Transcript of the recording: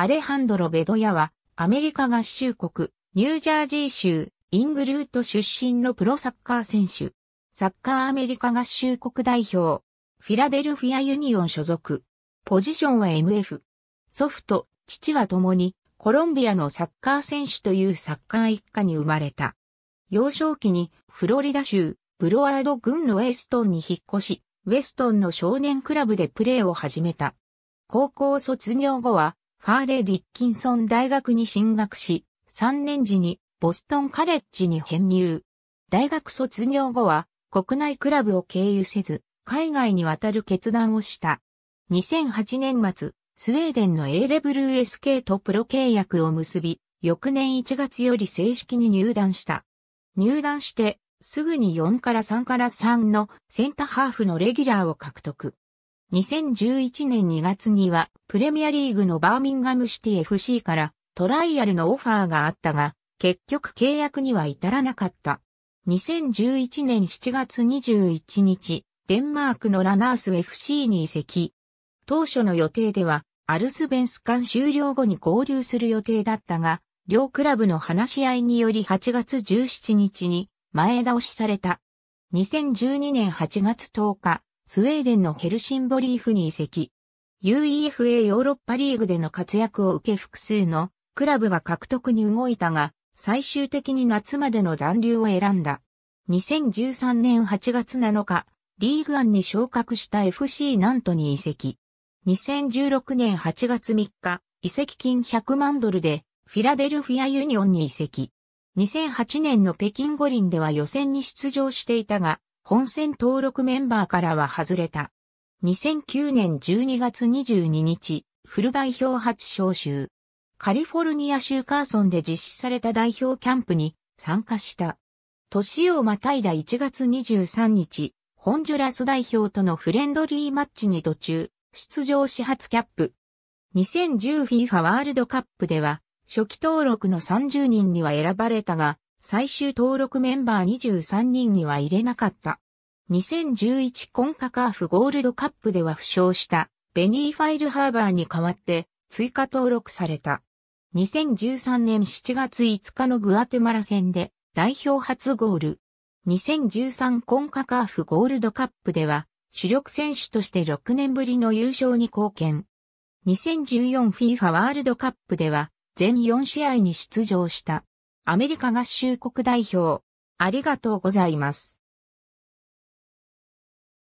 アレハンドロ・ベドヤは、アメリカ合衆国、ニュージャージー州、イングルート出身のプロサッカー選手。サッカーアメリカ合衆国代表。フィラデルフィアユニオン所属。ポジションは MF。祖父と父は共にコロンビアのサッカー選手というサッカー一家に生まれた。幼少期にフロリダ州ブロワード郡のウェストンに引っ越し、ウェストンの少年クラブでプレーを始めた。高校卒業後はファーレディッキンソン大学に進学し、3年時にボストンカレッジに編入。大学卒業後は国内クラブを経由せず、海外に渡る決断をした。2008年末、スウェーデンの A レブル SK とプロ契約を結び、翌年1月より正式に入団した。入団して、すぐに4から3から3のセンターハーフのレギュラーを獲得。2011年2月にはプレミアリーグのバーミンガムシティ FC からトライアルのオファーがあったが、結局契約には至らなかった。2011年7月21日、デンマークのラナース FC に移籍。当初の予定では、アルスベンス間終了後に合流する予定だったが、両クラブの話し合いにより8月17日に前倒しされた。2012年8月10日、スウェーデンのヘルシンボリーフに移籍。UEFA ヨーロッパリーグでの活躍を受け複数のクラブが獲得に動いたが、最終的に夏までの残留を選んだ。2013年8月7日、リーグ案に昇格した FC ナントに移籍。2016年8月3日、移籍金100万ドルでフィラデルフィアユニオンに移籍。2008年の北京五輪では予選に出場していたが、本戦登録メンバーからは外れた。2009年12月22日、フル代表初招集。カリフォルニア州カーソンで実施された代表キャンプに参加した。年をまたいだ1月23日、ホンジュラス代表とのフレンドリーマッチに途中、出場始発キャップ。2010FIFA ワールドカップでは、初期登録の30人には選ばれたが、最終登録メンバー23人には入れなかった。2011コンカカーフゴールドカップでは負傷したベニーファイルハーバーに代わって追加登録された。2013年7月5日のグアテマラ戦で代表初ゴール。2013コンカカーフゴールドカップでは主力選手として6年ぶりの優勝に貢献。2014FIFA ワールドカップでは全4試合に出場した。アメリカ合衆国代表。ありがとうございます。